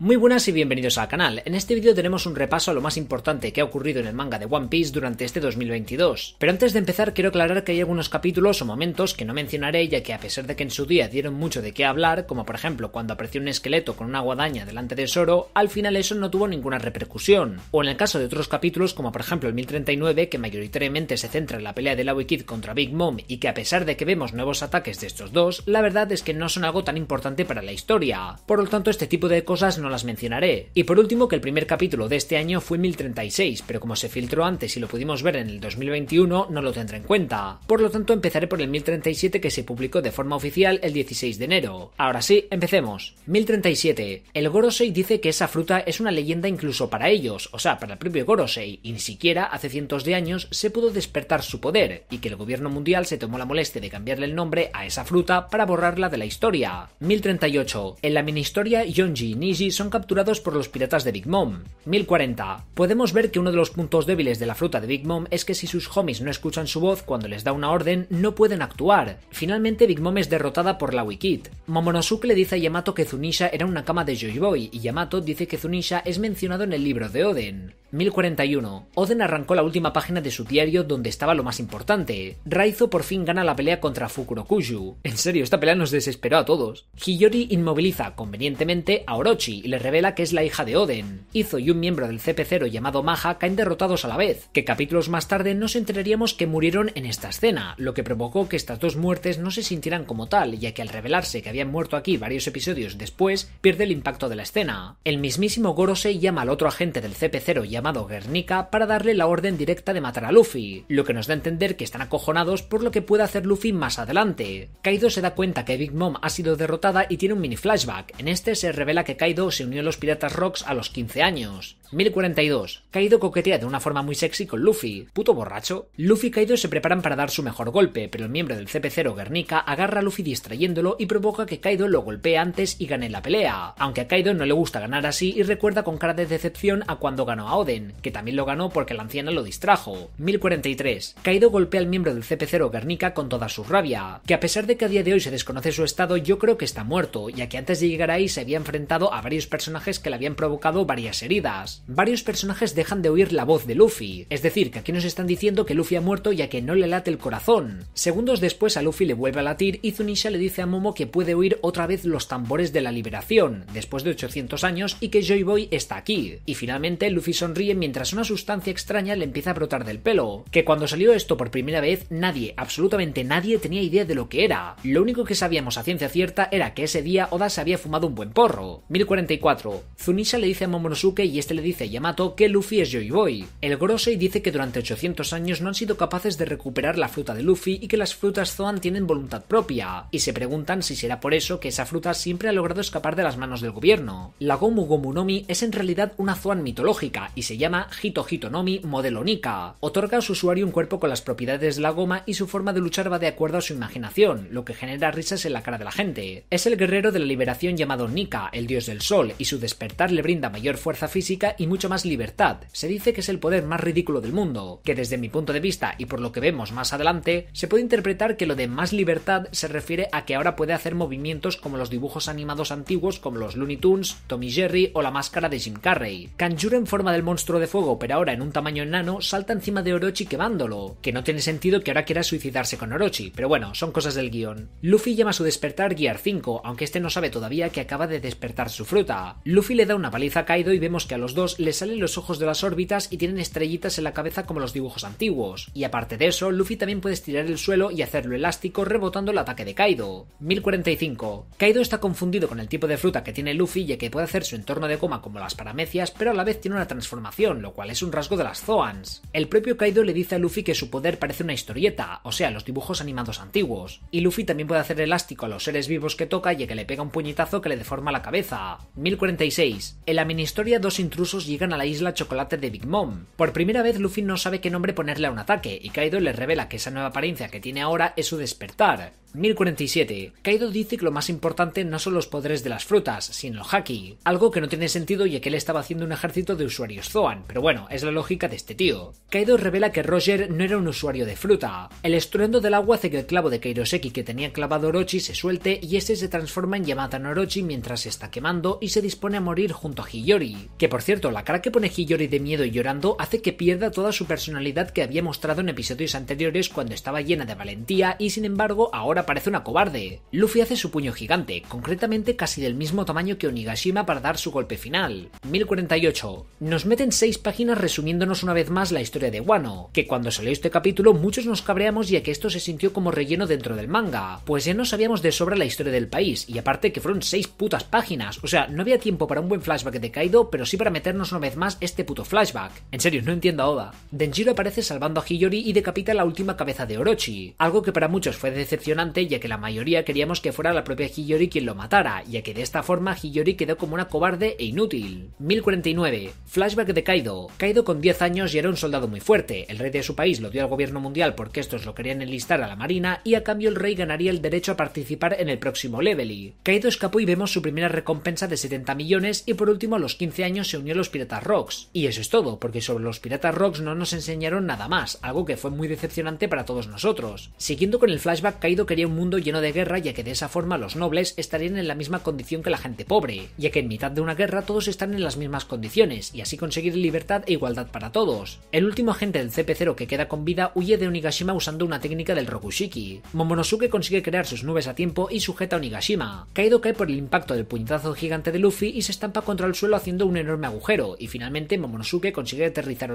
Muy buenas y bienvenidos al canal. En este vídeo tenemos un repaso a lo más importante que ha ocurrido en el manga de One Piece durante este 2022. Pero antes de empezar quiero aclarar que hay algunos capítulos o momentos que no mencionaré ya que a pesar de que en su día dieron mucho de qué hablar, como por ejemplo cuando apareció un esqueleto con una guadaña delante de Soro, al final eso no tuvo ninguna repercusión. O en el caso de otros capítulos como por ejemplo el 1039 que mayoritariamente se centra en la pelea de la Kid contra Big Mom y que a pesar de que vemos nuevos ataques de estos dos, la verdad es que no son algo tan importante para la historia. Por lo tanto este tipo de cosas no las mencionaré. Y por último, que el primer capítulo de este año fue 1036, pero como se filtró antes y lo pudimos ver en el 2021, no lo tendré en cuenta. Por lo tanto, empezaré por el 1037 que se publicó de forma oficial el 16 de enero. Ahora sí, empecemos. 1037. El Gorosei dice que esa fruta es una leyenda incluso para ellos, o sea, para el propio Gorosei, y ni siquiera hace cientos de años se pudo despertar su poder, y que el gobierno mundial se tomó la molestia de cambiarle el nombre a esa fruta para borrarla de la historia. 1038. En la mini historia Yonji Niji son capturados por los piratas de Big Mom. 1040. Podemos ver que uno de los puntos débiles de la fruta de Big Mom es que si sus homies no escuchan su voz cuando les da una orden, no pueden actuar. Finalmente Big Mom es derrotada por la Wikid. Momonosuke le dice a Yamato que Zunisha era una cama de Joy Boy y Yamato dice que Zunisha es mencionado en el libro de Oden. 1041. Oden arrancó la última página de su diario donde estaba lo más importante. Raizo por fin gana la pelea contra Fukurokuju. En serio, esta pelea nos desesperó a todos. Hiyori inmoviliza convenientemente a Orochi y le revela que es la hija de Oden. Izo y un miembro del CP0 llamado Maha caen derrotados a la vez, que capítulos más tarde nos enteraríamos que murieron en esta escena, lo que provocó que estas dos muertes no se sintieran como tal, ya que al revelarse que habían muerto aquí varios episodios después, pierde el impacto de la escena. El mismísimo Gorose llama al otro agente del CP0 y llamado Guernica para darle la orden directa de matar a Luffy, lo que nos da a entender que están acojonados por lo que puede hacer Luffy más adelante. Kaido se da cuenta que Big Mom ha sido derrotada y tiene un mini flashback. En este se revela que Kaido se unió a los Piratas Rocks a los 15 años. 1042. Kaido coquetea de una forma muy sexy con Luffy. Puto borracho. Luffy y Kaido se preparan para dar su mejor golpe, pero el miembro del CP0 Guernica agarra a Luffy distrayéndolo y provoca que Kaido lo golpee antes y gane la pelea. Aunque a Kaido no le gusta ganar así y recuerda con cara de decepción a cuando ganó a Oden, que también lo ganó porque la anciana lo distrajo. 1043. Kaido golpea al miembro del CP0 Guernica con toda su rabia, que a pesar de que a día de hoy se desconoce su estado, yo creo que está muerto, ya que antes de llegar ahí se había enfrentado a varios personajes que le habían provocado varias heridas. Varios personajes dejan de oír la voz de Luffy, es decir, que aquí nos están diciendo que Luffy ha muerto ya que no le late el corazón. Segundos después a Luffy le vuelve a latir y Zunisha le dice a Momo que puede oír otra vez los tambores de la liberación, después de 800 años, y que Joy Boy está aquí. Y finalmente Luffy sonríe mientras una sustancia extraña le empieza a brotar del pelo, que cuando salió esto por primera vez nadie, absolutamente nadie, tenía idea de lo que era. Lo único que sabíamos a ciencia cierta era que ese día Oda se había fumado un buen porro. 1044. Zunisha le dice a Momonosuke y este le dice dice Yamato que Luffy es Boy. El y dice que durante 800 años no han sido capaces de recuperar la fruta de Luffy y que las frutas Zoan tienen voluntad propia, y se preguntan si será por eso que esa fruta siempre ha logrado escapar de las manos del gobierno. La Gomu Gomu Nomi es en realidad una Zoan mitológica y se llama Hito Hito Nomi Modelo Nika. Otorga a su usuario un cuerpo con las propiedades de la goma y su forma de luchar va de acuerdo a su imaginación, lo que genera risas en la cara de la gente. Es el guerrero de la liberación llamado Nika, el dios del sol, y su despertar le brinda mayor fuerza física y mucho más libertad. Se dice que es el poder más ridículo del mundo, que desde mi punto de vista y por lo que vemos más adelante, se puede interpretar que lo de más libertad se refiere a que ahora puede hacer movimientos como los dibujos animados antiguos como los Looney Tunes, Tommy Jerry o la máscara de Jim Carrey. Kanjuro en forma del monstruo de fuego, pero ahora en un tamaño enano, salta encima de Orochi quemándolo, que no tiene sentido que ahora quiera suicidarse con Orochi, pero bueno, son cosas del guión. Luffy llama a su despertar Gear 5, aunque este no sabe todavía que acaba de despertar su fruta. Luffy le da una paliza a Kaido y vemos que a los dos le salen los ojos de las órbitas y tienen estrellitas en la cabeza como los dibujos antiguos. Y aparte de eso, Luffy también puede estirar el suelo y hacerlo elástico rebotando el ataque de Kaido. 1045. Kaido está confundido con el tipo de fruta que tiene Luffy ya que puede hacer su entorno de coma como las paramecias, pero a la vez tiene una transformación, lo cual es un rasgo de las Zoans. El propio Kaido le dice a Luffy que su poder parece una historieta, o sea, los dibujos animados antiguos. Y Luffy también puede hacer elástico a los seres vivos que toca ya que le pega un puñetazo que le deforma la cabeza. 1046. En la mini historia dos intrusos llegan a la isla Chocolate de Big Mom. Por primera vez Luffy no sabe qué nombre ponerle a un ataque y Kaido le revela que esa nueva apariencia que tiene ahora es su despertar. 1047. Kaido dice que lo más importante no son los poderes de las frutas, sino el haki, algo que no tiene sentido ya que él estaba haciendo un ejército de usuarios Zoan, pero bueno, es la lógica de este tío. Kaido revela que Roger no era un usuario de fruta. El estruendo del agua hace que el clavo de Kairoseki que tenía clavado Orochi se suelte y este se transforma en Yamata no Orochi mientras se está quemando y se dispone a morir junto a Hiyori, que por cierto la cara que pone Hiyori de miedo y llorando hace que pierda toda su personalidad que había mostrado en episodios anteriores cuando estaba llena de valentía y sin embargo ahora parece una cobarde. Luffy hace su puño gigante, concretamente casi del mismo tamaño que Onigashima para dar su golpe final. 1048. Nos meten 6 páginas resumiéndonos una vez más la historia de Wano, que cuando salió este capítulo muchos nos cabreamos ya que esto se sintió como relleno dentro del manga, pues ya no sabíamos de sobra la historia del país, y aparte que fueron 6 putas páginas, o sea, no había tiempo para un buen flashback de Kaido, pero sí para meter nos una vez más este puto flashback. En serio, no entiendo a Oda. Denjiro aparece salvando a Hiyori y decapita la última cabeza de Orochi, algo que para muchos fue decepcionante ya que la mayoría queríamos que fuera la propia Hiyori quien lo matara, ya que de esta forma Hiyori quedó como una cobarde e inútil. 1049. Flashback de Kaido. Kaido con 10 años y era un soldado muy fuerte, el rey de su país lo dio al gobierno mundial porque estos lo querían enlistar a la marina y a cambio el rey ganaría el derecho a participar en el próximo Levely. Kaido escapó y vemos su primera recompensa de 70 millones y por último a los 15 años se unió los Piratas Rocks. Y eso es todo, porque sobre los Piratas Rocks no nos enseñaron nada más, algo que fue muy decepcionante para todos nosotros. Siguiendo con el flashback, Kaido quería un mundo lleno de guerra, ya que de esa forma los nobles estarían en la misma condición que la gente pobre, ya que en mitad de una guerra todos están en las mismas condiciones, y así conseguir libertad e igualdad para todos. El último agente del CP0 que queda con vida huye de Onigashima usando una técnica del Rokushiki. Momonosuke consigue crear sus nubes a tiempo y sujeta a Onigashima. Kaido cae por el impacto del puñetazo gigante de Luffy y se estampa contra el suelo haciendo un enorme agujero y finalmente Momonosuke consigue aterrizar a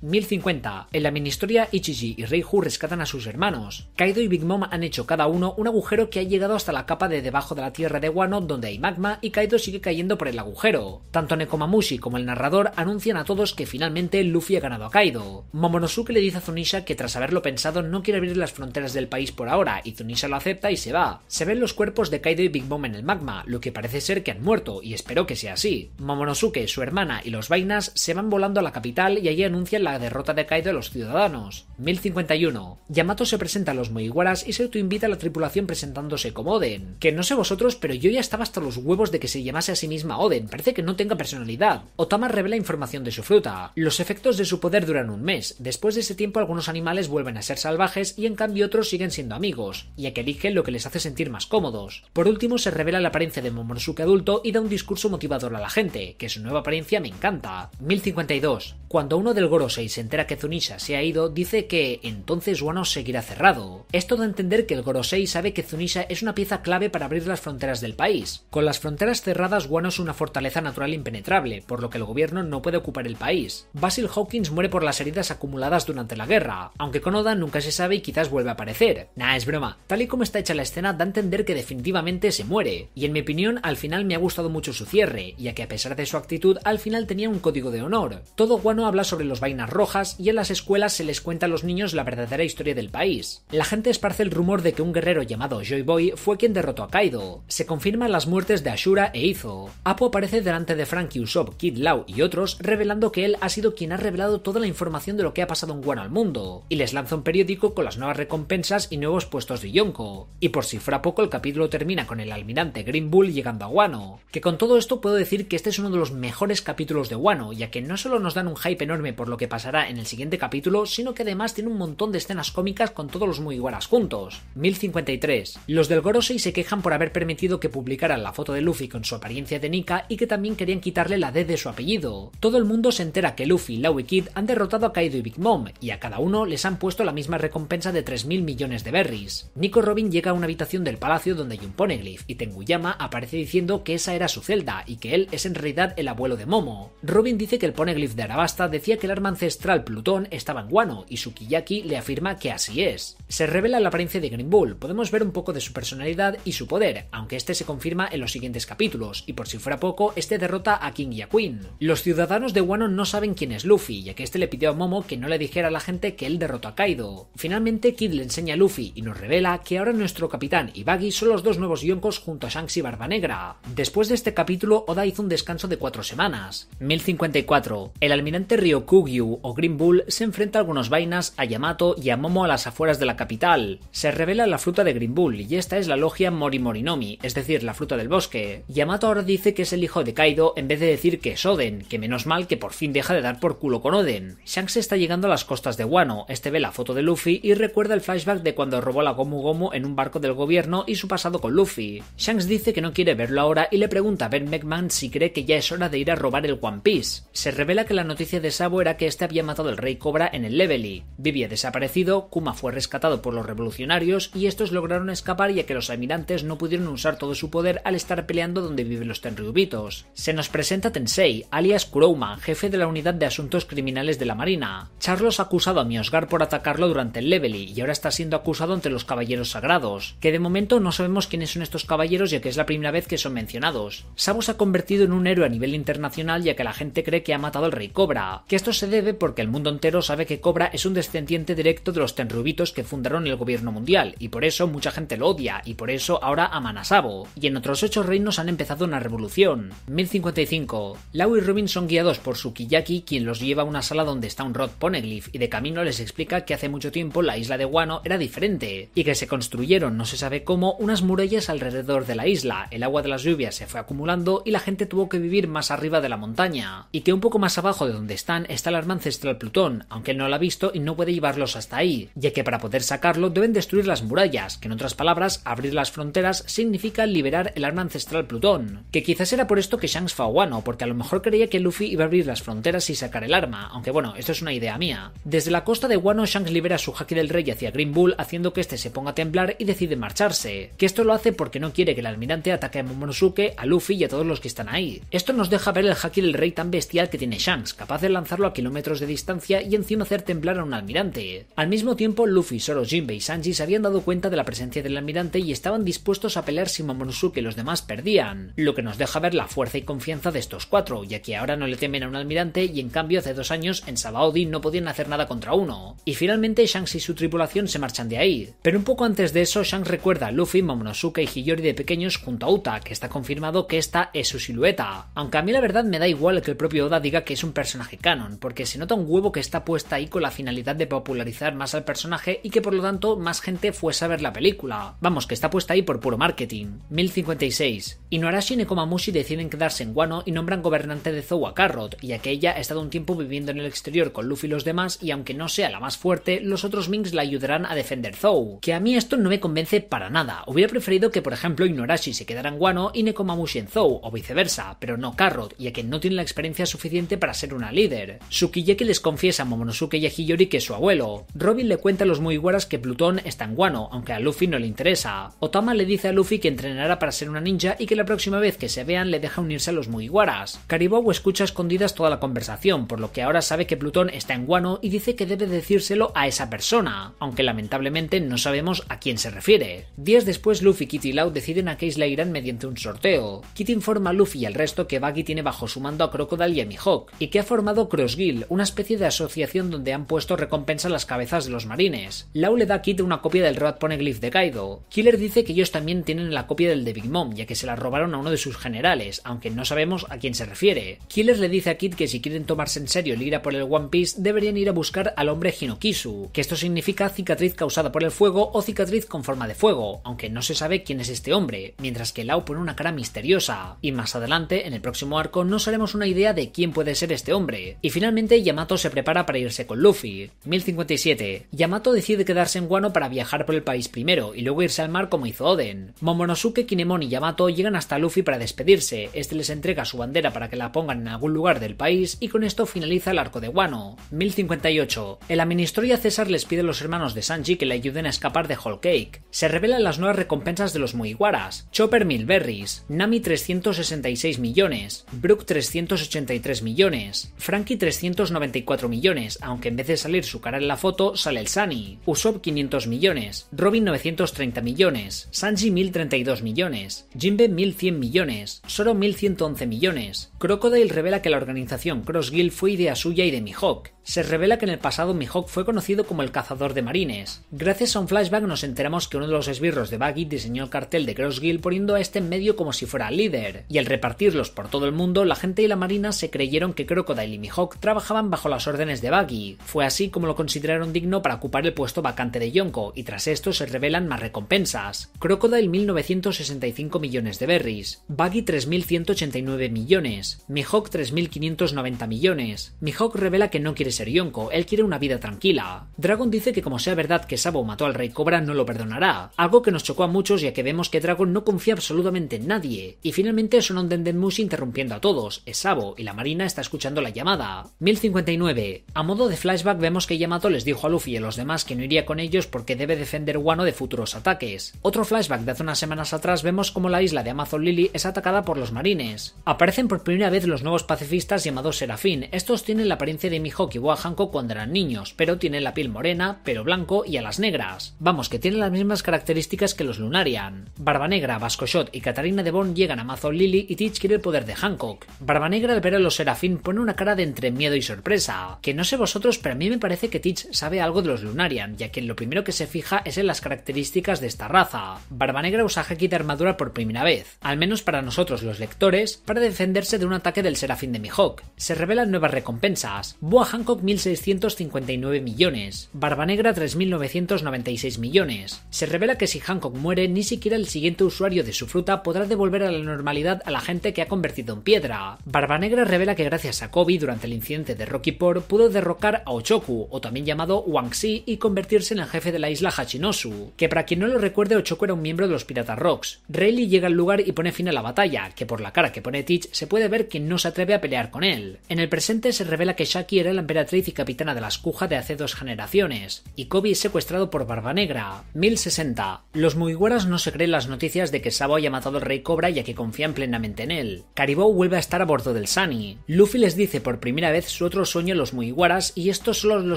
1050. En la mini historia Ichiji y Reihu rescatan a sus hermanos. Kaido y Big Mom han hecho cada uno un agujero que ha llegado hasta la capa de debajo de la tierra de Wano donde hay magma y Kaido sigue cayendo por el agujero. Tanto Nekomamushi como el narrador anuncian a todos que finalmente Luffy ha ganado a Kaido. Momonosuke le dice a Zunisha que tras haberlo pensado no quiere abrir las fronteras del país por ahora y Zunisha lo acepta y se va. Se ven los cuerpos de Kaido y Big Mom en el magma, lo que parece ser que han muerto y espero que sea así. Momonosuke, su hermana y los Vainas se van volando a la capital y allí anuncian la derrota de Kaido de los ciudadanos. 1051. Yamato se presenta a los moiwaras y se autoinvita a la tripulación presentándose como Oden. Que no sé vosotros, pero yo ya estaba hasta los huevos de que se llamase a sí misma Oden, parece que no tenga personalidad. Otama revela información de su fruta. Los efectos de su poder duran un mes, después de ese tiempo algunos animales vuelven a ser salvajes y en cambio otros siguen siendo amigos, ya que eligen lo que les hace sentir más cómodos. Por último se revela la apariencia de Momonosuke adulto y da un discurso motivador a la gente, que su nueva apariencia me encanta. 1052. Cuando uno del Gorosei se entera que Zunisha se ha ido, dice que entonces Wano seguirá cerrado. da a entender que el Gorosei sabe que Zunisha es una pieza clave para abrir las fronteras del país. Con las fronteras cerradas, Wano es una fortaleza natural impenetrable, por lo que el gobierno no puede ocupar el país. Basil Hawkins muere por las heridas acumuladas durante la guerra, aunque con nunca se sabe y quizás vuelva a aparecer. Nah, es broma. Tal y como está hecha la escena, da a entender que definitivamente se muere. Y en mi opinión, al final me ha gustado mucho su cierre, ya que a pesar de su actitud, al final tenía un código de honor. Todo guano habla sobre los vainas rojas y en las escuelas se les cuenta a los niños la verdadera historia del país. La gente esparce el rumor de que un guerrero llamado Joy Boy fue quien derrotó a Kaido. Se confirman las muertes de Ashura e Izo. Apo aparece delante de Frankie Usopp, Kid Lau y otros, revelando que él ha sido quien ha revelado toda la información de lo que ha pasado en guano al mundo, y les lanza un periódico con las nuevas recompensas y nuevos puestos de Yonko. Y por si fuera poco, el capítulo termina con el almirante Green Bull llegando a Guano. Que con todo esto puedo decir que este es uno de los mejores capítulos de Wano, ya que no solo nos dan un hype enorme por lo que pasará en el siguiente capítulo, sino que además tiene un montón de escenas cómicas con todos los muy iguales juntos. 1053. Los del Gorosei se quejan por haber permitido que publicaran la foto de Luffy con su apariencia de Nika y que también querían quitarle la D de su apellido. Todo el mundo se entera que Luffy, y y Kid han derrotado a Kaido y Big Mom, y a cada uno les han puesto la misma recompensa de 3.000 millones de berries. Nico Robin llega a una habitación del palacio donde hay un poneglyph, y Tenguyama aparece diciendo que esa era su celda y que él es en realidad el abuelo de Momo. Robin dice que el poneglyph de Arabasta decía que el arma ancestral Plutón estaba en Guano, y Sukiyaki le afirma que así es. Se revela la apariencia de Green Bull, podemos ver un poco de su personalidad y su poder, aunque este se confirma en los siguientes capítulos, y por si fuera poco, este derrota a King y a Queen. Los ciudadanos de Guano no saben quién es Luffy, ya que este le pidió a Momo que no le dijera a la gente que él derrotó a Kaido. Finalmente, Kid le enseña a Luffy y nos revela que ahora nuestro capitán y Baggy son los dos nuevos Yonkos junto a Shanks y Barba Negra. Después de este capítulo, Oda hizo un descanso de cuatro semanas 1054. El almirante Ryokugyu o Green Bull se enfrenta a algunos vainas, a Yamato y a Momo a las afueras de la capital. Se revela la fruta de Green Bull y esta es la logia Morimorinomi, es decir, la fruta del bosque. Yamato ahora dice que es el hijo de Kaido en vez de decir que es Oden, que menos mal que por fin deja de dar por culo con Oden. Shanks está llegando a las costas de Wano, este ve la foto de Luffy y recuerda el flashback de cuando robó la Gomu Gomu en un barco del gobierno y su pasado con Luffy. Shanks dice que no quiere verlo ahora y le pregunta a Ben McMahon si cree que ya es hora de ir a robar el One Piece. Se revela que la noticia de Sabo era que este había matado al Rey Cobra en el Levely. Vivía desaparecido, Kuma fue rescatado por los revolucionarios y estos lograron escapar ya que los almirantes no pudieron usar todo su poder al estar peleando donde viven los Tenryubitos. Se nos presenta Tensei, alias Kurouma, jefe de la unidad de asuntos criminales de la Marina. Charles ha acusado a Miosgar por atacarlo durante el Levely y ahora está siendo acusado ante los caballeros sagrados, que de momento no sabemos quiénes son estos caballeros ya que es la primera vez que son mencionados. Sabo se ha convertido en un héroe a nivel internacional nacional ya que la gente cree que ha matado al rey Cobra, que esto se debe porque el mundo entero sabe que Cobra es un descendiente directo de los tenrubitos que fundaron el gobierno mundial, y por eso mucha gente lo odia, y por eso ahora aman a Sabo. Y en otros ocho reinos han empezado una revolución. 1055. Lau y Rubin son guiados por Sukiyaki, quien los lleva a una sala donde está un Rod Poneglyph, y de camino les explica que hace mucho tiempo la isla de Guano era diferente, y que se construyeron, no se sabe cómo, unas murallas alrededor de la isla, el agua de las lluvias se fue acumulando y la gente tuvo que vivir más arriba de la montaña, y que un poco más abajo de donde están está el arma ancestral Plutón, aunque él no lo ha visto y no puede llevarlos hasta ahí, ya que para poder sacarlo deben destruir las murallas, que en otras palabras, abrir las fronteras significa liberar el arma ancestral Plutón, que quizás era por esto que Shanks fue a Wano, porque a lo mejor creía que Luffy iba a abrir las fronteras y sacar el arma, aunque bueno, esto es una idea mía. Desde la costa de Wano, Shanks libera su haki del rey hacia Green Bull, haciendo que este se ponga a temblar y decide marcharse, que esto lo hace porque no quiere que el almirante ataque a Momonosuke, a Luffy y a todos los que están ahí. Esto nos deja ver el haki el rey tan bestial que tiene Shanks, capaz de lanzarlo a kilómetros de distancia y encima hacer temblar a un almirante. Al mismo tiempo, Luffy, Zoro, Jinbe y Sanji se habían dado cuenta de la presencia del almirante y estaban dispuestos a pelear si Momonosuke y los demás perdían, lo que nos deja ver la fuerza y confianza de estos cuatro, ya que ahora no le temen a un almirante y en cambio hace dos años en Sabaody no podían hacer nada contra uno. Y finalmente Shanks y su tripulación se marchan de ahí. Pero un poco antes de eso, Shanks recuerda a Luffy, Momonosuke y Hiyori de pequeños junto a Uta, que está confirmado que esta es su silueta. Aunque a mí la verdad me da igual que el propio Oda diga que es un personaje canon, porque se nota un huevo que está puesta ahí con la finalidad de popularizar más al personaje y que por lo tanto más gente fuese a ver la película. Vamos, que está puesta ahí por puro marketing. 1056. Inuarashi y Nekomamushi deciden quedarse en Guano y nombran gobernante de Zou a Carrot, ya que ella ha estado un tiempo viviendo en el exterior con Luffy y los demás y aunque no sea la más fuerte, los otros Minks la ayudarán a defender Zou. Que a mí esto no me convence para nada. Hubiera preferido que por ejemplo Inuarashi se quedara en Wano y Nekomamushi en Zou, o viceversa, pero no Carrot, ya que no tiene la experiencia suficiente para ser una líder. Tsukiyaki les confiesa a Momonosuke y a Hiyori que es su abuelo. Robin le cuenta a los Muigwaras que Plutón está en Guano, aunque a Luffy no le interesa. Otama le dice a Luffy que entrenará para ser una ninja y que la próxima vez que se vean le deja unirse a los Muigwaras. Karibou escucha escondidas toda la conversación, por lo que ahora sabe que Plutón está en Guano y dice que debe decírselo a esa persona, aunque lamentablemente no sabemos a quién se refiere. Días después Luffy, Kitty y Lau deciden a qué isla irán mediante un sorteo. Kitty informa a Luffy y al resto que Baggy tiene bajo su sumando a Crocodile y a Mihawk, y que ha formado Cross Guild, una especie de asociación donde han puesto recompensa a las cabezas de los marines. Lau le da a Kid una copia del Rat Poneglyph de Kaido. Killer dice que ellos también tienen la copia del de Big Mom, ya que se la robaron a uno de sus generales, aunque no sabemos a quién se refiere. Killer le dice a Kid que si quieren tomarse en serio el ira por el One Piece, deberían ir a buscar al hombre Hinokisu, que esto significa cicatriz causada por el fuego o cicatriz con forma de fuego, aunque no se sabe quién es este hombre, mientras que Lau pone una cara misteriosa, y más adelante, en el próximo arco, no sabemos una idea de quién puede ser este hombre. Y finalmente, Yamato se prepara para irse con Luffy. 1057. Yamato decide quedarse en Guano para viajar por el país primero y luego irse al mar como hizo Oden. Momonosuke, Kinemon y Yamato llegan hasta Luffy para despedirse. Este les entrega su bandera para que la pongan en algún lugar del país y con esto finaliza el arco de Guano. 1058. El a César les pide a los hermanos de Sanji que le ayuden a escapar de Whole Cake. Se revelan las nuevas recompensas de los Muiguaras. Chopper 1000 berries, Nami 366 millones, Brook 383 millones, Frankie 394 millones, aunque en vez de salir su cara en la foto sale el Sunny, Usopp 500 millones, Robin 930 millones, Sanji 1032 millones, Jinbe 1100 millones, Soro 1111 millones, Crocodile revela que la organización Cross Guild fue idea suya y de Mihawk. Se revela que en el pasado Mihawk fue conocido como el cazador de marines. Gracias a un flashback nos enteramos que uno de los esbirros de Baggy diseñó el cartel de Cross Guild poniendo a este en medio como si fuera líder, y al repartirlos por todo el mundo, la gente y la marina se creyeron que Crocodile y Mihawk trabajaban bajo las órdenes de Baggy. Fue así como lo consideraron digno para ocupar el puesto vacante de Yonko, y tras esto se revelan más recompensas. Crocodile 1965 millones de berries, Baggy 3189 millones, Mihawk 3.590 millones. Mihawk revela que no quiere ser Yonko, él quiere una vida tranquila. Dragon dice que como sea verdad que Sabo mató al Rey Cobra no lo perdonará, algo que nos chocó a muchos ya que vemos que Dragon no confía absolutamente en nadie. Y finalmente son un Dendenmushi interrumpiendo a todos, es Sabo, y la Marina está escuchando la llamada. 1059. A modo de flashback vemos que Yamato les dijo a Luffy y a los demás que no iría con ellos porque debe defender Wano de futuros ataques. Otro flashback de hace unas semanas atrás vemos como la isla de Amazon Lily es atacada por los marines. Aparecen por primera vez los nuevos pacifistas llamados Serafín. Estos tienen la apariencia de Mihawk y Hancock cuando eran niños, pero tienen la piel morena, pelo blanco y alas negras. Vamos, que tienen las mismas características que los Lunarian. Barba Negra, Shot y Katarina de Bon llegan a Mazo Lily y Teach quiere el poder de Hancock. Barba Negra al ver a los Serafín pone una cara de entre miedo y sorpresa. Que no sé vosotros, pero a mí me parece que Teach sabe algo de los Lunarian, ya que lo primero que se fija es en las características de esta raza. Barba Negra usa haki de armadura por primera vez, al menos para nosotros los lectores, para defenderse un ataque del Serafín de Mihawk. Se revelan nuevas recompensas. Boa Hancock 1.659 millones. Barba Negra 3.996 millones. Se revela que si Hancock muere, ni siquiera el siguiente usuario de su fruta podrá devolver a la normalidad a la gente que ha convertido en piedra. Barba Negra revela que gracias a Kobe durante el incidente de Rocky Por pudo derrocar a Ochoku, o también llamado Wangxi, y convertirse en el jefe de la isla Hachinosu, que para quien no lo recuerde Ochoku era un miembro de los Piratas Rocks. Rayleigh llega al lugar y pone fin a la batalla, que por la cara que pone Teach se puede ver que no se atreve a pelear con él. En el presente se revela que Shaki era la emperatriz y capitana de la Escuja de hace dos generaciones, y Kobe es secuestrado por Barba Negra. 1060. Los Mugiwaras no se creen las noticias de que Sabo haya matado al Rey Cobra ya que confían plenamente en él. Karibou vuelve a estar a bordo del Sunny. Luffy les dice por primera vez su otro sueño a los Mugiwaras y esto solo lo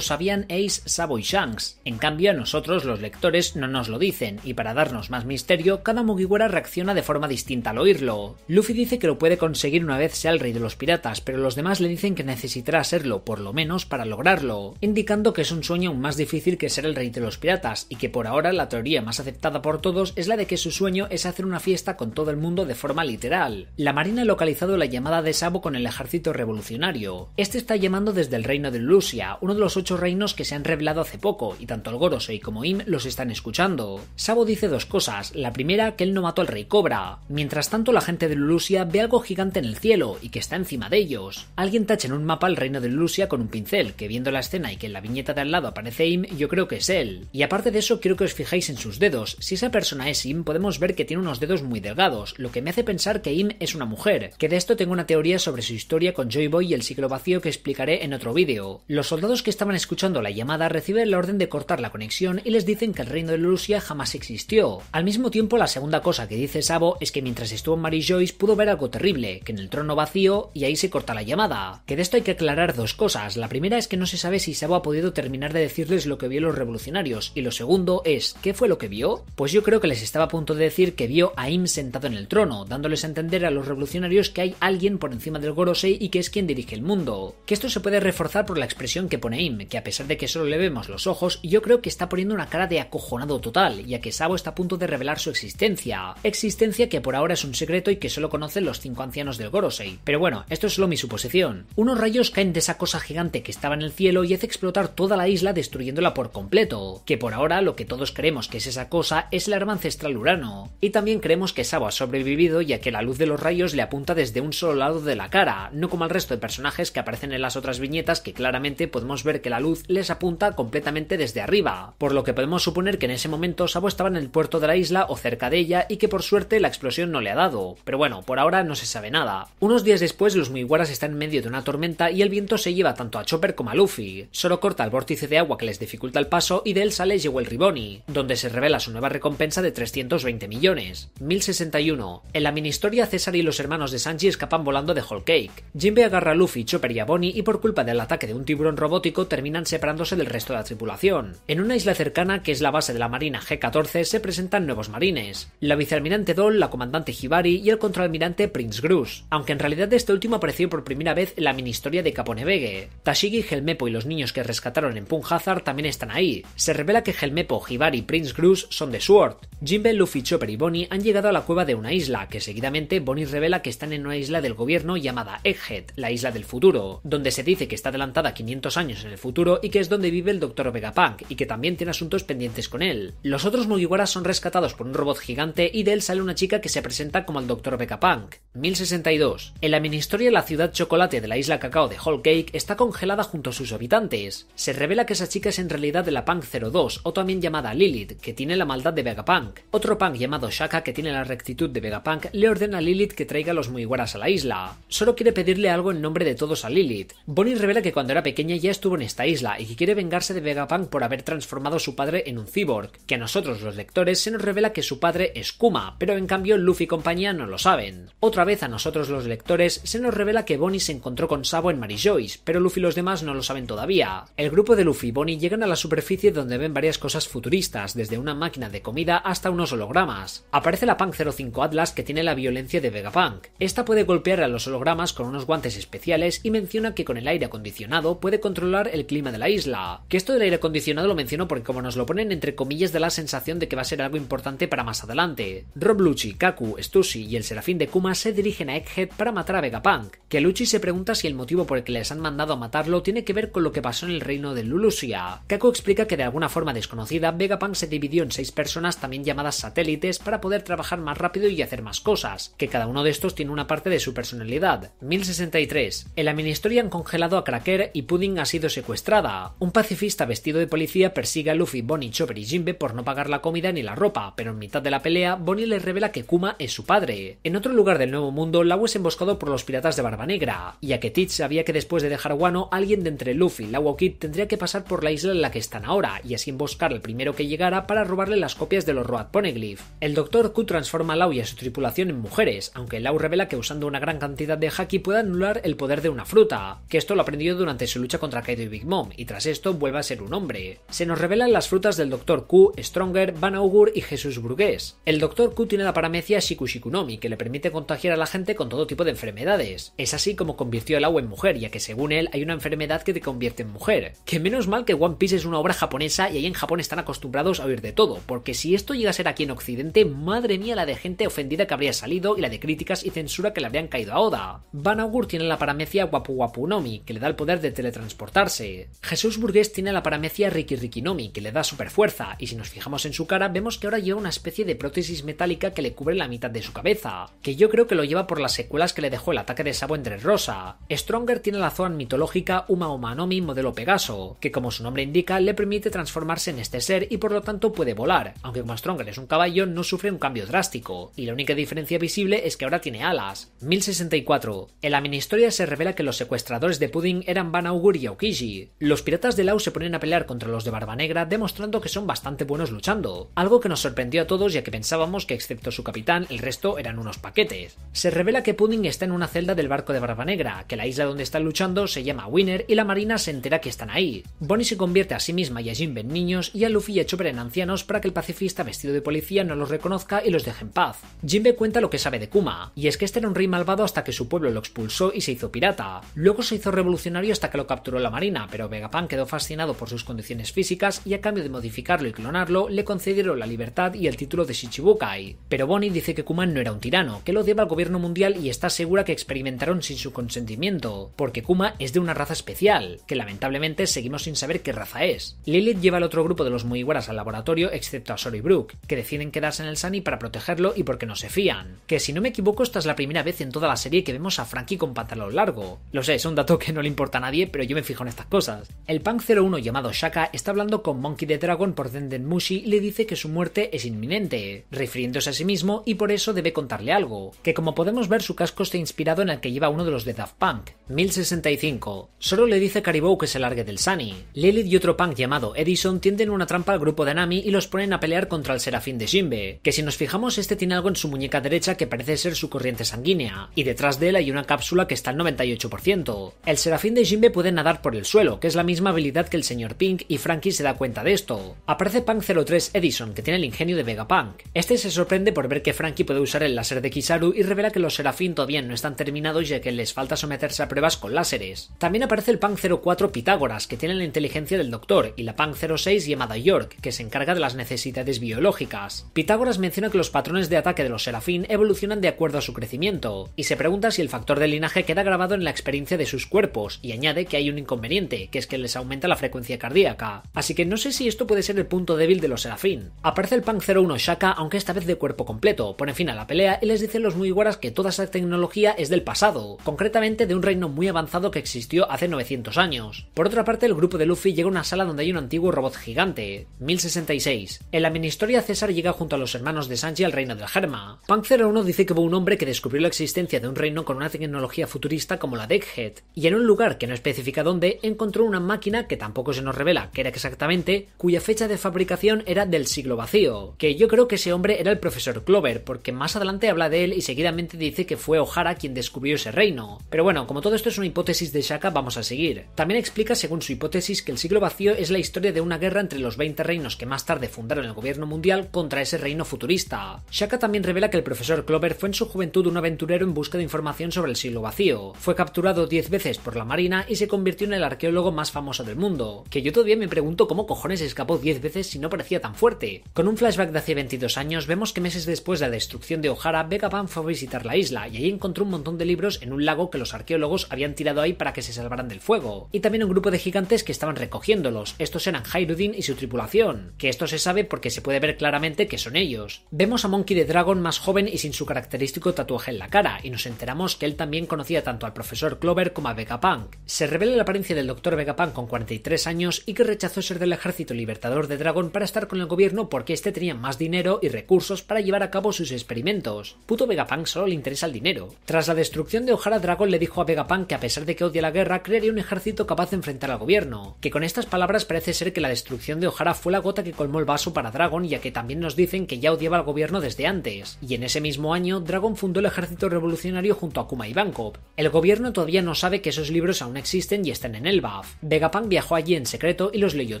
sabían Ace, Sabo y Shanks. En cambio nosotros los lectores no nos lo dicen y para darnos más misterio cada Mugiwara reacciona de forma distinta al oírlo. Luffy dice que lo puede conseguir una vez sea el rey de los piratas, pero los demás le dicen que necesitará serlo, por lo menos para lograrlo, indicando que es un sueño aún más difícil que ser el rey de los piratas, y que por ahora la teoría más aceptada por todos es la de que su sueño es hacer una fiesta con todo el mundo de forma literal. La Marina ha localizado la llamada de Sabo con el ejército revolucionario. Este está llamando desde el reino de Lulusia, uno de los ocho reinos que se han revelado hace poco, y tanto el Gorosei como Im los están escuchando. Sabo dice dos cosas, la primera que él no mató al rey Cobra. Mientras tanto la gente de Lulusia ve algo gigante en el cielo, y que está encima de ellos. Alguien tacha en un mapa el reino de Lucia con un pincel, que viendo la escena y que en la viñeta de al lado aparece Im, yo creo que es él. Y aparte de eso, quiero que os fijáis en sus dedos. Si esa persona es Im, podemos ver que tiene unos dedos muy delgados, lo que me hace pensar que Im es una mujer. Que de esto tengo una teoría sobre su historia con Joy Boy y el ciclo vacío que explicaré en otro vídeo. Los soldados que estaban escuchando la llamada reciben la orden de cortar la conexión y les dicen que el reino de Lucia jamás existió. Al mismo tiempo, la segunda cosa que dice Sabo es que mientras estuvo en Mary Joyce pudo ver algo terrible, que en el trono vacío y ahí se corta la llamada. Que de esto hay que aclarar dos cosas. La primera es que no se sabe si Sabo ha podido terminar de decirles lo que vio los revolucionarios. Y lo segundo es, ¿qué fue lo que vio? Pues yo creo que les estaba a punto de decir que vio a Im sentado en el trono, dándoles a entender a los revolucionarios que hay alguien por encima del Gorosei y que es quien dirige el mundo. Que esto se puede reforzar por la expresión que pone Im, que a pesar de que solo le vemos los ojos, yo creo que está poniendo una cara de acojonado total, ya que Sabo está a punto de revelar su existencia. Existencia que por ahora es un secreto y que solo conocen los cinco ancianos del Gorosei pero bueno, esto es solo mi suposición. Unos rayos caen de esa cosa gigante que estaba en el cielo y hace explotar toda la isla destruyéndola por completo. Que por ahora lo que todos creemos que es esa cosa es la arma ancestral Urano. Y también creemos que Sabo ha sobrevivido ya que la luz de los rayos le apunta desde un solo lado de la cara, no como al resto de personajes que aparecen en las otras viñetas que claramente podemos ver que la luz les apunta completamente desde arriba. Por lo que podemos suponer que en ese momento Sabo estaba en el puerto de la isla o cerca de ella y que por suerte la explosión no le ha dado. Pero bueno, por ahora no se sabe nada. Unos días después, los Mugiwaras están en medio de una tormenta y el viento se lleva tanto a Chopper como a Luffy. Solo corta el vórtice de agua que les dificulta el paso y de él sale Jewelry Riboni, donde se revela su nueva recompensa de 320 millones. 1061. En la historia, César y los hermanos de Sanji escapan volando de Whole Cake. Jinbe agarra a Luffy, Chopper y a Bonnie y por culpa del ataque de un tiburón robótico terminan separándose del resto de la tripulación. En una isla cercana, que es la base de la Marina G-14, se presentan nuevos marines. La vicealmirante Doll, la comandante Hibari y el contralmirante Prince Grus. Aunque en realidad este último apareció por primera vez en la mini historia de Caponebege. Tashigi, Helmepo y los niños que rescataron en Punjazar también están ahí. Se revela que Helmepo, Hibari y Prince Cruz son de Sword. Jinbe, Luffy, Chopper y Bonnie han llegado a la cueva de una isla, que seguidamente Bonnie revela que están en una isla del gobierno llamada Egghead, la isla del futuro, donde se dice que está adelantada 500 años en el futuro y que es donde vive el Dr. Vegapunk y que también tiene asuntos pendientes con él. Los otros Mugiwara son rescatados por un robot gigante y de él sale una chica que se presenta como el Dr. Vegapunk. 1062 en la mini historia, La ciudad chocolate de la isla cacao de Whole Cake está congelada junto a sus habitantes. Se revela que esa chica es en realidad de la Punk 02, o también llamada Lilith, que tiene la maldad de Vegapunk. Otro Punk llamado Shaka, que tiene la rectitud de Vegapunk, le ordena a Lilith que traiga a los guaras a la isla. Solo quiere pedirle algo en nombre de todos a Lilith. Bonnie revela que cuando era pequeña ya estuvo en esta isla y que quiere vengarse de Vegapunk por haber transformado a su padre en un cyborg, que a nosotros los lectores se nos revela que su padre es Kuma, pero en cambio Luffy y compañía no lo saben. Otra vez a nosotros los lectores, se nos revela que Bonnie se encontró con Sabo en Mary Joyce, pero Luffy y los demás no lo saben todavía. El grupo de Luffy y Bonnie llegan a la superficie donde ven varias cosas futuristas, desde una máquina de comida hasta unos hologramas. Aparece la Punk 05 Atlas que tiene la violencia de Vegapunk. Esta puede golpear a los hologramas con unos guantes especiales y menciona que con el aire acondicionado puede controlar el clima de la isla. Que esto del aire acondicionado lo menciono porque como nos lo ponen entre comillas da la sensación de que va a ser algo importante para más adelante. Rob Lucci, Kaku, Stussy y el Serafín de Kuma se dirigen a Egghead para matar a Vegapunk. que Luchi se pregunta si el motivo por el que les han mandado a matarlo tiene que ver con lo que pasó en el reino de Lulusia. Kaku explica que de alguna forma desconocida, Vegapunk se dividió en seis personas también llamadas satélites para poder trabajar más rápido y hacer más cosas, que cada uno de estos tiene una parte de su personalidad. 1063. En la mini historia han congelado a Cracker y Pudding ha sido secuestrada. Un pacifista vestido de policía persigue a Luffy, Bonnie, Chopper y Jimbe por no pagar la comida ni la ropa, pero en mitad de la pelea, Bonnie les revela que Kuma es su padre. En otro lugar del Nuevo Mundo, la es emboscado por los piratas de Barba Negra, y Teach sabía que después de dejar Wano, alguien de entre Luffy y Law Kid tendría que pasar por la isla en la que están ahora, y así emboscar al primero que llegara para robarle las copias de los Road Poneglyph. El Doctor Q transforma a Lau y a su tripulación en mujeres, aunque Lau revela que usando una gran cantidad de haki puede anular el poder de una fruta, que esto lo aprendió durante su lucha contra Kaido y Big Mom, y tras esto vuelve a ser un hombre. Se nos revelan las frutas del Doctor Q, Stronger, Van Augur y Jesús Brugués. El Doctor Q tiene la paramecia Shikushikunomi, que le permite contagiar a la gente con todo tipo de enfermedades. Es así como convirtió el agua en mujer, ya que según él hay una enfermedad que te convierte en mujer. Que menos mal que One Piece es una obra japonesa y ahí en Japón están acostumbrados a oír de todo, porque si esto llega a ser aquí en Occidente, madre mía la de gente ofendida que habría salido y la de críticas y censura que le habrían caído a Oda. Augur tiene la paramecia Wapu Wapu Nomi, que le da el poder de teletransportarse. Jesús Burgués tiene la paramecia Riki Riki Nomi, que le da super fuerza, y si nos fijamos en su cara, vemos que ahora lleva una especie de prótesis metálica que le cubre la mitad de su cabeza, que yo creo que lo lleva por las secuelas que le dejó el ataque de Sabo entre Rosa. Stronger tiene la zona mitológica Uma Omanomi modelo Pegaso, que como su nombre indica le permite transformarse en este ser y por lo tanto puede volar, aunque como Stronger es un caballo no sufre un cambio drástico, y la única diferencia visible es que ahora tiene alas. 1064. En la mini historia se revela que los secuestradores de Pudding eran Van Augur y Aokiji. Los piratas de Lau se ponen a pelear contra los de Barba Negra demostrando que son bastante buenos luchando, algo que nos sorprendió a todos ya que pensábamos que excepto su capitán el resto eran unos paquetes. Se revela que Pudding está en una celda del barco de Barba Negra, que la isla donde están luchando se llama Winner y la Marina se entera que están ahí. Bonnie se convierte a sí misma y a Jimbe en niños y a Luffy y a Chopper en ancianos para que el pacifista vestido de policía no los reconozca y los deje en paz. Jimbe cuenta lo que sabe de Kuma, y es que este era un rey malvado hasta que su pueblo lo expulsó y se hizo pirata. Luego se hizo revolucionario hasta que lo capturó la Marina, pero Vegapunk quedó fascinado por sus condiciones físicas y a cambio de modificarlo y clonarlo, le concedieron la libertad y el título de Shichibukai. Pero Bonnie dice que Kuma no era un tirano, que lo lleva al gobierno mundial y está asegura que experimentaron sin su consentimiento, porque Kuma es de una raza especial, que lamentablemente seguimos sin saber qué raza es. Lilith lleva al otro grupo de los muy güeras al laboratorio, excepto a Soro y Brooke, que deciden quedarse en el Sunny para protegerlo y porque no se fían. Que si no me equivoco, esta es la primera vez en toda la serie que vemos a Frankie con pantalón largo. Lo sé, es un dato que no le importa a nadie, pero yo me fijo en estas cosas. El Punk 01 llamado Shaka está hablando con Monkey the Dragon por Mushi y le dice que su muerte es inminente, refiriéndose a sí mismo y por eso debe contarle algo. Que como podemos ver, su casco coste inspirado en el que lleva uno de los de Daft Punk. 1065. Solo le dice Caribou que se largue del Sunny. Lilith y otro punk llamado Edison tienden una trampa al grupo de Nami y los ponen a pelear contra el serafín de Jimbe, que si nos fijamos este tiene algo en su muñeca derecha que parece ser su corriente sanguínea, y detrás de él hay una cápsula que está al 98%. El serafín de Jimbe puede nadar por el suelo, que es la misma habilidad que el señor Pink y Frankie se da cuenta de esto. Aparece Punk 03 Edison, que tiene el ingenio de Vegapunk. Este se sorprende por ver que Frankie puede usar el láser de Kisaru y revela que los serafín bien no están terminados ya que les falta someterse a pruebas con láseres. También aparece el Punk 04 Pitágoras, que tiene la inteligencia del Doctor, y la Punk 06 llamada York, que se encarga de las necesidades biológicas. Pitágoras menciona que los patrones de ataque de los Serafín evolucionan de acuerdo a su crecimiento, y se pregunta si el factor de linaje queda grabado en la experiencia de sus cuerpos, y añade que hay un inconveniente, que es que les aumenta la frecuencia cardíaca. Así que no sé si esto puede ser el punto débil de los Serafín. Aparece el Punk 01 Shaka, aunque esta vez de cuerpo completo, pone fin a la pelea y les dice los muy guaras que todas las tecnología es del pasado, concretamente de un reino muy avanzado que existió hace 900 años. Por otra parte, el grupo de Luffy llega a una sala donde hay un antiguo robot gigante, 1066. En la mini historia César llega junto a los hermanos de Sanji al reino del Germa. Punk 01 dice que hubo un hombre que descubrió la existencia de un reino con una tecnología futurista como la Deckhead, y en un lugar que no especifica dónde, encontró una máquina que tampoco se nos revela qué era exactamente, cuya fecha de fabricación era del siglo vacío, que yo creo que ese hombre era el profesor Clover, porque más adelante habla de él y seguidamente dice que fue O'Hara quien descubrió ese reino. Pero bueno, como todo esto es una hipótesis de Shaka, vamos a seguir. También explica, según su hipótesis, que el siglo vacío es la historia de una guerra entre los 20 reinos que más tarde fundaron el gobierno mundial contra ese reino futurista. Shaka también revela que el profesor Clover fue en su juventud un aventurero en busca de información sobre el siglo vacío. Fue capturado 10 veces por la marina y se convirtió en el arqueólogo más famoso del mundo. Que yo todavía me pregunto cómo cojones escapó 10 veces si no parecía tan fuerte. Con un flashback de hace 22 años, vemos que meses después de la destrucción de O'Hara, Vegapan fue a visitar la isla y allí encontró un montón de libros en un lago que los arqueólogos habían tirado ahí para que se salvaran del fuego, y también un grupo de gigantes que estaban recogiéndolos. Estos eran Hyrudin y su tripulación, que esto se sabe porque se puede ver claramente que son ellos. Vemos a Monkey de Dragon más joven y sin su característico tatuaje en la cara, y nos enteramos que él también conocía tanto al profesor Clover como a Vegapunk. Se revela la apariencia del doctor Vegapunk con 43 años y que rechazó ser del ejército libertador de Dragon para estar con el gobierno porque este tenía más dinero y recursos para llevar a cabo sus experimentos. Puto Vegapunk solo le interesa el dinero tras la destrucción de O'Hara, Dragon le dijo a Vegapunk que a pesar de que odia la guerra, crearía un ejército capaz de enfrentar al gobierno. Que con estas palabras parece ser que la destrucción de O'Hara fue la gota que colmó el vaso para Dragon, ya que también nos dicen que ya odiaba al gobierno desde antes. Y en ese mismo año, Dragon fundó el ejército revolucionario junto a Kuma y Bangkok. El gobierno todavía no sabe que esos libros aún existen y están en Elbaf. Vegapunk viajó allí en secreto y los leyó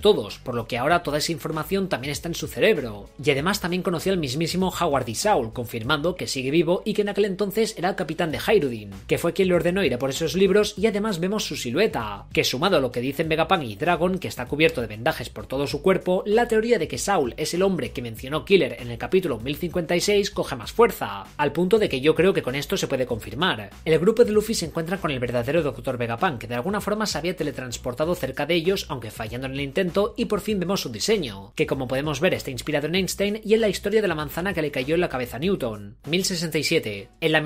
todos, por lo que ahora toda esa información también está en su cerebro. Y además también conoció al mismísimo Howard y Saul, confirmando que sigue vivo y que en aquel entonces era capitán de Hyrudin, que fue quien le ordenó ir a por esos libros y además vemos su silueta, que sumado a lo que dicen Vegapunk y Dragon, que está cubierto de vendajes por todo su cuerpo, la teoría de que Saul es el hombre que mencionó Killer en el capítulo 1056 coge más fuerza, al punto de que yo creo que con esto se puede confirmar. El grupo de Luffy se encuentra con el verdadero Dr. Vegapunk, que de alguna forma se había teletransportado cerca de ellos, aunque fallando en el intento, y por fin vemos su diseño, que como podemos ver está inspirado en Einstein y en la historia de la manzana que le cayó en la cabeza a Newton. 1067. En la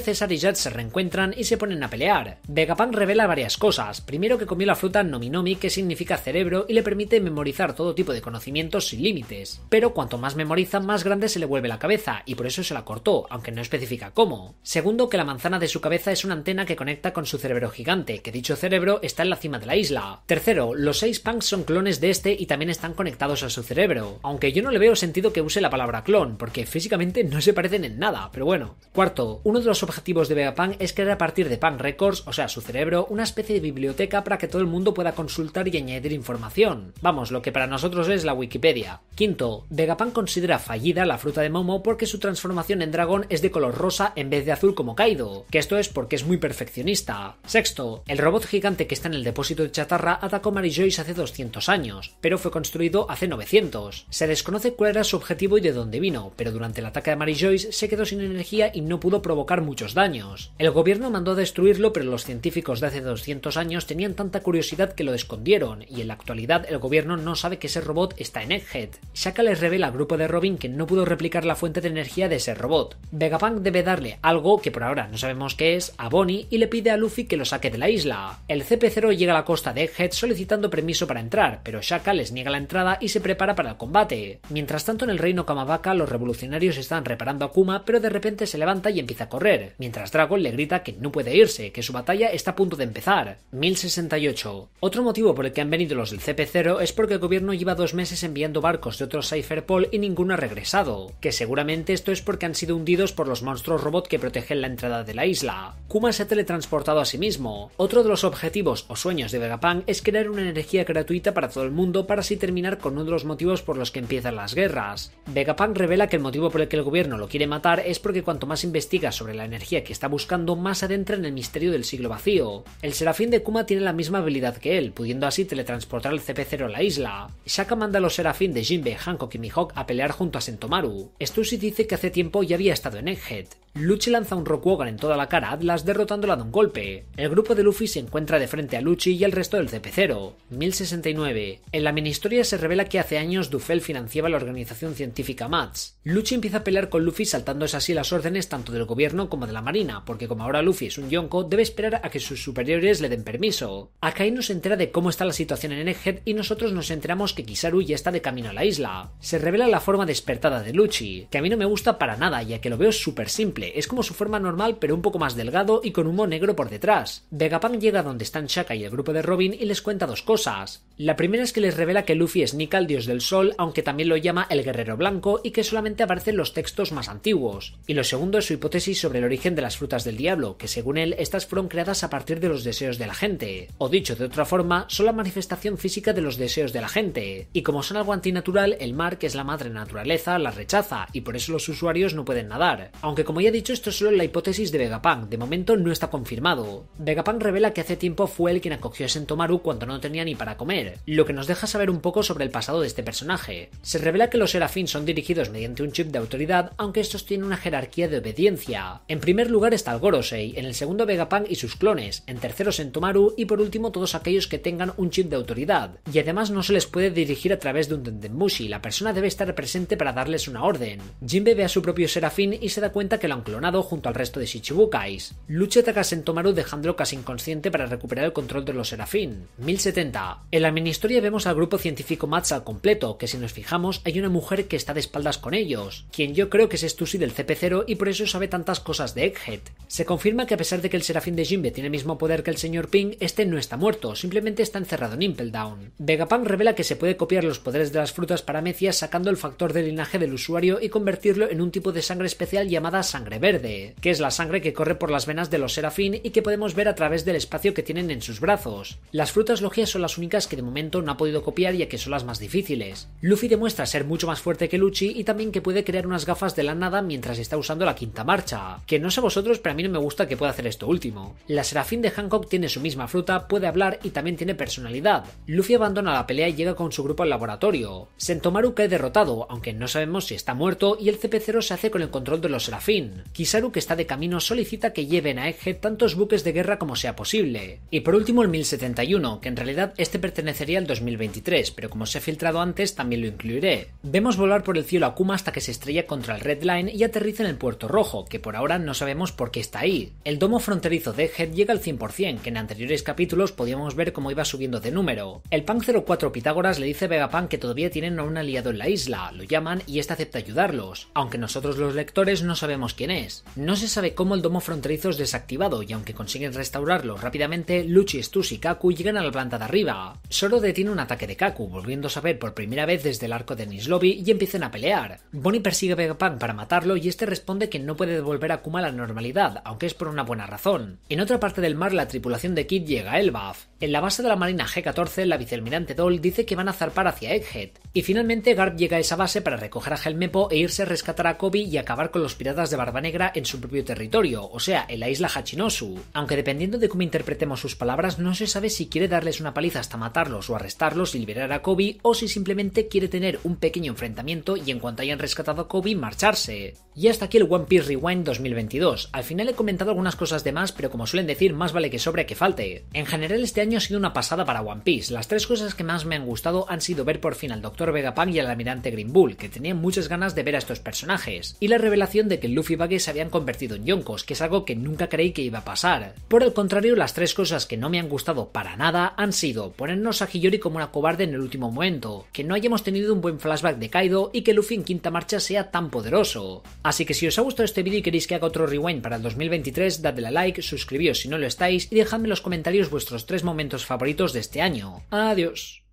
César y Jet se reencuentran y se ponen a pelear. Vegapunk revela varias cosas. Primero que comió la fruta Nominomi, que significa cerebro, y le permite memorizar todo tipo de conocimientos sin límites. Pero cuanto más memoriza, más grande se le vuelve la cabeza, y por eso se la cortó, aunque no especifica cómo. Segundo, que la manzana de su cabeza es una antena que conecta con su cerebro gigante, que dicho cerebro está en la cima de la isla. Tercero, los seis punks son clones de este y también están conectados a su cerebro. Aunque yo no le veo sentido que use la palabra clon, porque físicamente no se parecen en nada, pero bueno. Cuarto, uno de los objetivos de Vegapunk es crear a partir de Punk Records, o sea, su cerebro, una especie de biblioteca para que todo el mundo pueda consultar y añadir información. Vamos, lo que para nosotros es la Wikipedia. Quinto, Vegapunk considera fallida la fruta de Momo porque su transformación en dragón es de color rosa en vez de azul como Kaido, que esto es porque es muy perfeccionista. Sexto, el robot gigante que está en el depósito de chatarra atacó Mary Joyce hace 200 años, pero fue construido hace 900. Se desconoce cuál era su objetivo y de dónde vino, pero durante el ataque de Mary Joyce se quedó sin energía y no pudo provocar muchos daños. El gobierno mandó destruirlo, pero los científicos de hace 200 años tenían tanta curiosidad que lo escondieron, y en la actualidad el gobierno no sabe que ese robot está en Egghead. Shaka les revela al grupo de Robin que no pudo replicar la fuente de energía de ese robot. Vegapunk debe darle algo que por ahora no sabemos qué es a Bonnie y le pide a Luffy que lo saque de la isla. El CP0 llega a la costa de Egghead solicitando permiso para entrar, pero Shaka les niega la entrada y se prepara para el combate. Mientras tanto en el reino Kamabaka los revolucionarios están reparando a Kuma, pero de repente se levanta y empieza a correr mientras Dragon le grita que no puede irse, que su batalla está a punto de empezar. 1068. Otro motivo por el que han venido los del CP0 es porque el gobierno lleva dos meses enviando barcos de otros Cypherpol y ninguno ha regresado, que seguramente esto es porque han sido hundidos por los monstruos robot que protegen la entrada de la isla. Kuma se ha teletransportado a sí mismo. Otro de los objetivos o sueños de Vegapunk es crear una energía gratuita para todo el mundo para así terminar con uno de los motivos por los que empiezan las guerras. Vegapunk revela que el motivo por el que el gobierno lo quiere matar es porque cuanto más investiga sobre la energía que está buscando, más adentro en el misterio del siglo vacío. El serafín de Kuma tiene la misma habilidad que él, pudiendo así teletransportar el CP0 a la isla. Shaka manda a los serafín de Jinbe, Hancock y Mihawk a pelear junto a Sentomaru. Stussy dice que hace tiempo ya había estado en Egghead. Luchi lanza un Rockwagon en toda la cara a Atlas derrotándola de un golpe. El grupo de Luffy se encuentra de frente a Luchi y el resto del CP0. 1069. En la mini historia se revela que hace años Dufel financiaba la organización científica MATS. Luchi empieza a pelear con Luffy saltándose así las órdenes tanto del gobierno como de la Marina, porque como ahora Luffy es un Yonko, debe esperar a que sus superiores le den permiso. Akai nos entera de cómo está la situación en Egghead y nosotros nos enteramos que Kisaru ya está de camino a la isla. Se revela la forma despertada de Luchi, que a mí no me gusta para nada, ya que lo veo súper simple, es como su forma normal pero un poco más delgado y con humo negro por detrás. Vegapunk llega donde están Shaka y el grupo de Robin y les cuenta dos cosas. La primera es que les revela que Luffy es Nika, el dios del sol, aunque también lo llama el guerrero blanco y que solamente aparecen los textos más antiguos. Y lo segundo es su hipótesis sobre el origen de las frutas del diablo, que según él estas fueron creadas a partir de los deseos de la gente, o dicho de otra forma, son la manifestación física de los deseos de la gente, y como son algo antinatural, el mar, que es la madre naturaleza, las rechaza, y por eso los usuarios no pueden nadar. Aunque como ya he dicho, esto es solo la hipótesis de Vegapunk, de momento no está confirmado. Vegapunk revela que hace tiempo fue él quien acogió a Sentomaru cuando no tenía ni para comer, lo que nos deja saber un poco sobre el pasado de este personaje. Se revela que los serafín son dirigidos mediante un chip de autoridad, aunque estos tienen una jerarquía de obediencia, en primer lugar está el Gorosei, en el segundo Vegapunk y sus clones, en tercero Sentomaru y por último todos aquellos que tengan un chip de autoridad. Y además no se les puede dirigir a través de un Dendemushi, la persona debe estar presente para darles una orden. Jinbe ve a su propio Serafín y se da cuenta que lo han clonado junto al resto de Shichibukais. Lucha ataca a Sentomaru dejándolo casi inconsciente para recuperar el control de los Serafín. 1070. En la mini historia vemos al grupo científico Mats al completo, que si nos fijamos hay una mujer que está de espaldas con ellos, quien yo creo que es Stussy del CP0 y por eso sabe tantas cosas de Egghead. Se confirma que a pesar de que el Serafín de Jinbe tiene el mismo poder que el señor Ping, este no está muerto, simplemente está encerrado en Impeldown. Vegapunk revela que se puede copiar los poderes de las frutas para Mecias sacando el factor de linaje del usuario y convertirlo en un tipo de sangre especial llamada sangre verde, que es la sangre que corre por las venas de los Serafín y que podemos ver a través del espacio que tienen en sus brazos. Las frutas logias son las únicas que de momento no ha podido copiar ya que son las más difíciles. Luffy demuestra ser mucho más fuerte que Luchi y también que puede crear unas gafas de la nada mientras está usando la quinta marcha. Que no sé vosotros, pero a mí no me gusta que pueda hacer esto último. La Serafín de Hancock tiene su misma fruta, puede hablar y también tiene personalidad. Luffy abandona la pelea y llega con su grupo al laboratorio. Sentomaru cae derrotado, aunque no sabemos si está muerto, y el CP0 se hace con el control de los Serafín. Kisaru, que está de camino, solicita que lleven a Egghead tantos buques de guerra como sea posible. Y por último el 1071, que en realidad este pertenecería al 2023, pero como se ha filtrado antes también lo incluiré. Vemos volar por el cielo a Kuma hasta que se estrella contra el Red Line y aterriza en el Puerto Rojo, que por ahora no sabemos por qué está ahí. El domo fronterizo de Head llega al 100%, que en anteriores capítulos podíamos ver cómo iba subiendo de número. El Punk 04 Pitágoras le dice a Vegapunk que todavía tienen a un aliado en la isla, lo llaman y este acepta ayudarlos, aunque nosotros los lectores no sabemos quién es. No se sabe cómo el domo fronterizo es desactivado y aunque consiguen restaurarlo rápidamente, Luchi, Stus y Kaku llegan a la planta de arriba. Soro detiene un ataque de Kaku, volviendo a saber por primera vez desde el arco de Nislobi y empiezan a pelear. Bonnie persigue a Vegapunk para matarlo y este responde que no puede devolver a la normalidad, aunque es por una buena razón. En otra parte del mar la tripulación de Kid llega a Elbaf, en la base de la Marina G-14, la vicealmirante Doll dice que van a zarpar hacia Egghead, y finalmente Garp llega a esa base para recoger a Helmepo e irse a rescatar a Kobe y acabar con los piratas de Barba Negra en su propio territorio, o sea, en la isla Hachinosu, aunque dependiendo de cómo interpretemos sus palabras no se sabe si quiere darles una paliza hasta matarlos o arrestarlos y liberar a Kobe, o si simplemente quiere tener un pequeño enfrentamiento y en cuanto hayan rescatado a Kobe marcharse. Y hasta aquí el One Piece Rewind 2022, al final he comentado algunas cosas de más pero como suelen decir más vale que sobre que falte. En general este año ha sido una pasada para One Piece. Las tres cosas que más me han gustado han sido ver por fin al Dr. Vegapunk y al almirante Green Bull, que tenían muchas ganas de ver a estos personajes, y la revelación de que Luffy y Buggy se habían convertido en Yonkos, que es algo que nunca creí que iba a pasar. Por el contrario, las tres cosas que no me han gustado para nada han sido ponernos a Hiyori como una cobarde en el último momento, que no hayamos tenido un buen flashback de Kaido y que Luffy en quinta marcha sea tan poderoso. Así que si os ha gustado este vídeo y queréis que haga otro rewind para el 2023, dadle a like, suscribíos si no lo estáis y dejadme en los comentarios vuestros tres momentos favoritos de este año. Adiós.